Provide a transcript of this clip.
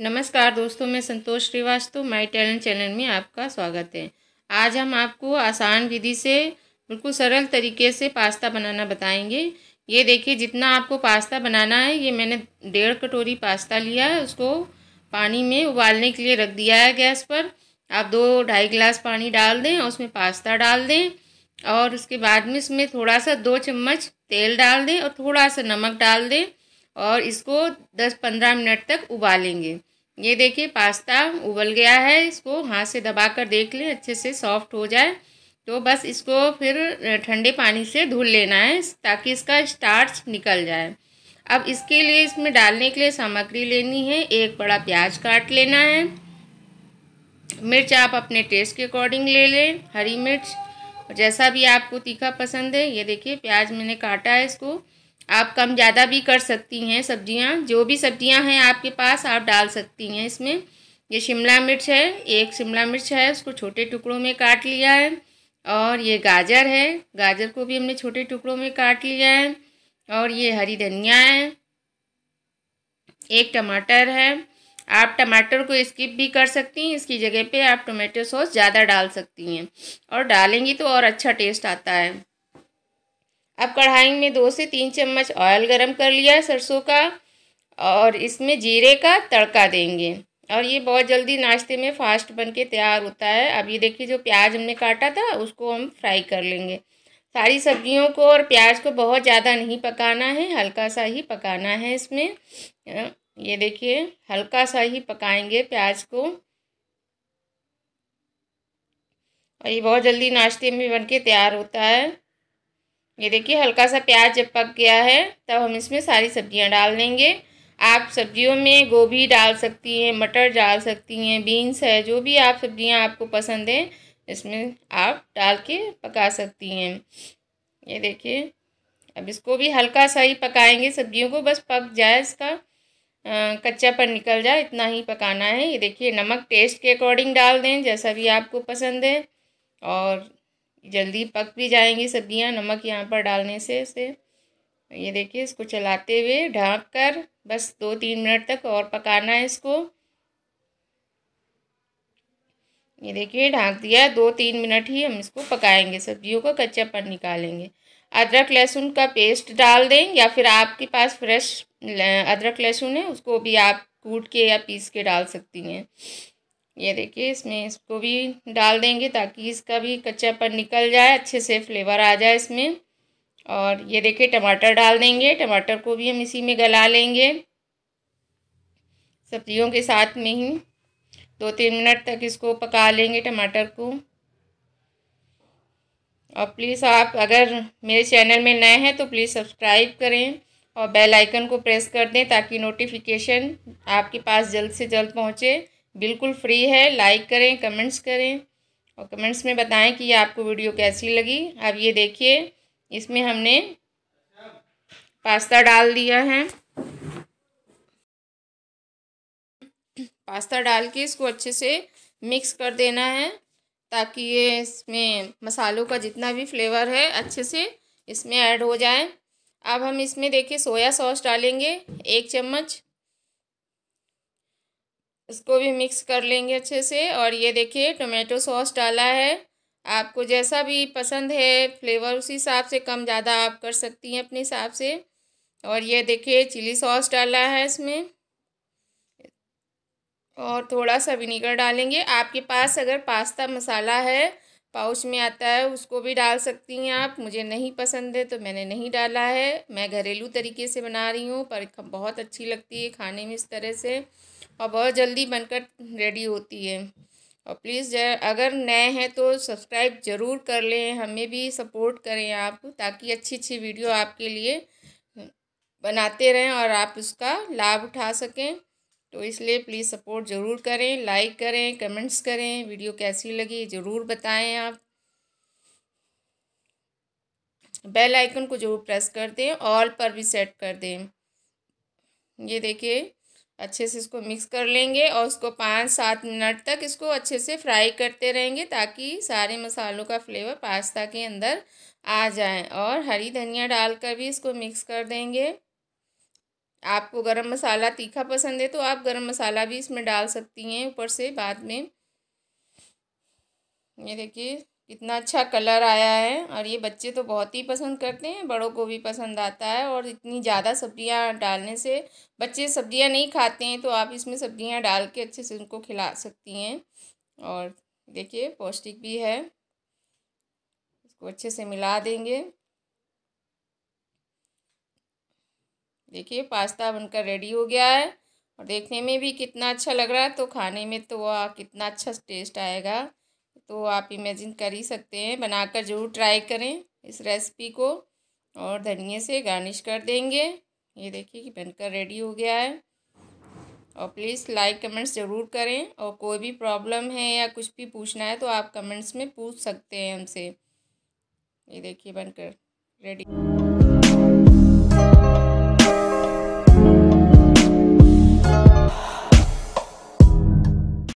नमस्कार दोस्तों मैं Santosh Srivastava my talent channel में आपका स्वागत है आज हम आपको आसान विधि से बिल्कुल सरल तरीके से पास्ता बनाना बताएंगे ये देखिए जितना आपको पास्ता बनाना है ये मैंने डेढ़ कटोरी पास्ता लिया है उसको पानी में उबालने के लिए रख दिया है गैस पर आप दो ढाई गिलास पानी डाल दें और उसमें पास्ता डाल दें और उसके बाद में इसमें थोड़ा सा दो चम्मच तेल डाल दें और थोड़ा सा नमक डाल दें और इसको 10-15 मिनट तक उबालेंगे ये देखिए पास्ता उबल गया है इसको हाथ से दबा कर देख लें अच्छे से सॉफ्ट हो जाए तो बस इसको फिर ठंडे पानी से धुल लेना है ताकि इसका स्टार्च निकल जाए अब इसके लिए इसमें डालने के लिए सामग्री लेनी है एक बड़ा प्याज काट लेना है मिर्च आप अपने टेस्ट के अकॉर्डिंग ले लें हरी मिर्च जैसा भी आपको तीखा पसंद है ये देखिए प्याज मैंने काटा है इसको आप कम ज़्यादा भी कर सकती हैं सब्जियाँ जो भी सब्जियाँ हैं आपके पास आप डाल सकती हैं इसमें ये शिमला मिर्च है एक शिमला मिर्च है उसको छोटे टुकड़ों में काट लिया है और ये गाजर है गाजर को भी हमने छोटे टुकड़ों में काट लिया है और ये हरी धनिया है एक टमाटर है आप टमाटर को स्किप भी कर सकती हैं इसकी जगह पे आप टोमेटो सॉस ज़्यादा डाल सकती हैं और डालेंगी तो और अच्छा टेस्ट आता है अब कढ़ाई में दो से तीन चम्मच ऑयल गरम कर लिया सरसों का और इसमें जीरे का तड़का देंगे और ये बहुत जल्दी नाश्ते में फास्ट बन के तैयार होता है अब ये देखिए जो प्याज हमने काटा था उसको हम फ्राई कर लेंगे सारी सब्जियों को और प्याज को बहुत ज़्यादा नहीं पकाना है हल्का सा ही पकाना है इसमें ये देखिए हल्का सा ही पकाएंगे प्याज को और ये बहुत जल्दी नाश्ते में बन के तैयार होता है ये देखिए हल्का सा प्याज जब पक गया है तब हम इसमें सारी सब्जियां डाल देंगे आप सब्जियों में गोभी डाल सकती हैं मटर डाल सकती हैं बीन्स है जो भी आप सब्जियां आपको पसंद हैं इसमें आप डाल के पका सकती हैं ये देखिए अब इसको भी हल्का सा ही पकाएंगे सब्जियों को बस पक जाए इसका कच्चा पर निकल जाए इतना ही पकाना है ये देखिए नमक टेस्ट के अकॉर्डिंग डाल दें जैसा भी आपको पसंद है और जल्दी पक भी जाएंगी सब्जियां नमक यहाँ पर डालने से इसे ये देखिए इसको चलाते हुए ढाँक कर बस दो तीन मिनट तक और पकाना है इसको ये देखिए ढाँक दिया दो तीन मिनट ही हम इसको पकाएंगे सब्जियों का कच्चापन निकालेंगे अदरक लहसुन का पेस्ट डाल दें या फिर आपके पास फ्रेश अदरक लहसुन है उसको भी आप कूट के या पीस के डाल सकती हैं ये देखिए इसमें इसको भी डाल देंगे ताकि इसका भी कच्चापन निकल जाए अच्छे से फ्लेवर आ जाए इसमें और ये देखिए टमाटर डाल देंगे टमाटर को भी हम इसी में गला लेंगे सब्जियों के साथ में ही दो तीन मिनट तक इसको पका लेंगे टमाटर को और प्लीज़ आप अगर मेरे चैनल में नए हैं तो प्लीज़ सब्सक्राइब करें और बेल आइकन को प्रेस कर दें ताकि नोटिफिकेशन आपके पास जल्द से जल्द पहुंचे बिल्कुल फ्री है लाइक करें कमेंट्स करें और कमेंट्स में बताएं कि आपको वीडियो कैसी लगी अब ये देखिए इसमें हमने पास्ता डाल दिया है पास्ता डाल के इसको अच्छे से मिक्स कर देना है ताकि ये इसमें मसालों का जितना भी फ्लेवर है अच्छे से इसमें ऐड हो जाए अब हम इसमें देखिए सोया सॉस डालेंगे एक चम्मच इसको भी मिक्स कर लेंगे अच्छे से और ये देखिए टोमेटो सॉस डाला है आपको जैसा भी पसंद है फ्लेवर उसी हिसाब से कम ज़्यादा आप कर सकती हैं अपने हिसाब से और ये देखिए चिली सॉस डाला है इसमें और थोड़ा सा विनीगर डालेंगे आपके पास अगर पास्ता मसाला है पाउच में आता है उसको भी डाल सकती हैं आप मुझे नहीं पसंद है तो मैंने नहीं डाला है मैं घरेलू तरीके से बना रही हूँ पर बहुत अच्छी लगती है खाने में इस तरह से और बहुत जल्दी बनकर रेडी होती है और प्लीज़ अगर नए हैं तो सब्सक्राइब ज़रूर कर लें हमें भी सपोर्ट करें आप ताकि अच्छी अच्छी वीडियो आपके लिए बनाते रहें और आप उसका लाभ उठा सकें तो इसलिए प्लीज़ सपोर्ट ज़रूर करें लाइक करें कमेंट्स करें वीडियो कैसी लगी ज़रूर बताएं आप बेल आइकन को जरूर प्रेस कर दें ऑल पर भी सेट कर दें ये देखिए अच्छे से इसको मिक्स कर लेंगे और उसको पाँच सात मिनट तक इसको अच्छे से फ्राई करते रहेंगे ताकि सारे मसालों का फ्लेवर पास्ता के अंदर आ जाए और हरी धनिया डालकर भी इसको मिक्स कर देंगे आपको गरम मसाला तीखा पसंद है तो आप गरम मसाला भी इसमें डाल सकती हैं ऊपर से बाद में ये देखिए कितना अच्छा कलर आया है और ये बच्चे तो बहुत ही पसंद करते हैं बड़ों को भी पसंद आता है और इतनी ज़्यादा सब्ज़ियाँ डालने से बच्चे सब्ज़ियाँ नहीं खाते हैं तो आप इसमें सब्ज़ियाँ डाल के अच्छे से उनको खिला सकती हैं और देखिए पौष्टिक भी है इसको अच्छे से मिला देंगे देखिए पास्ता बनकर रेडी हो गया है और देखने में भी कितना अच्छा लग रहा है तो खाने में तो वह कितना अच्छा टेस्ट आएगा तो आप इमेजिन कर ही सकते हैं बनाकर ज़रूर ट्राई करें इस रेसिपी को और धनिए से गार्निश कर देंगे ये देखिए कि बनकर रेडी हो गया है और प्लीज़ लाइक कमेंट्स ज़रूर करें और कोई भी प्रॉब्लम है या कुछ भी पूछना है तो आप कमेंट्स में पूछ सकते हैं हमसे ये देखिए बनकर रेडी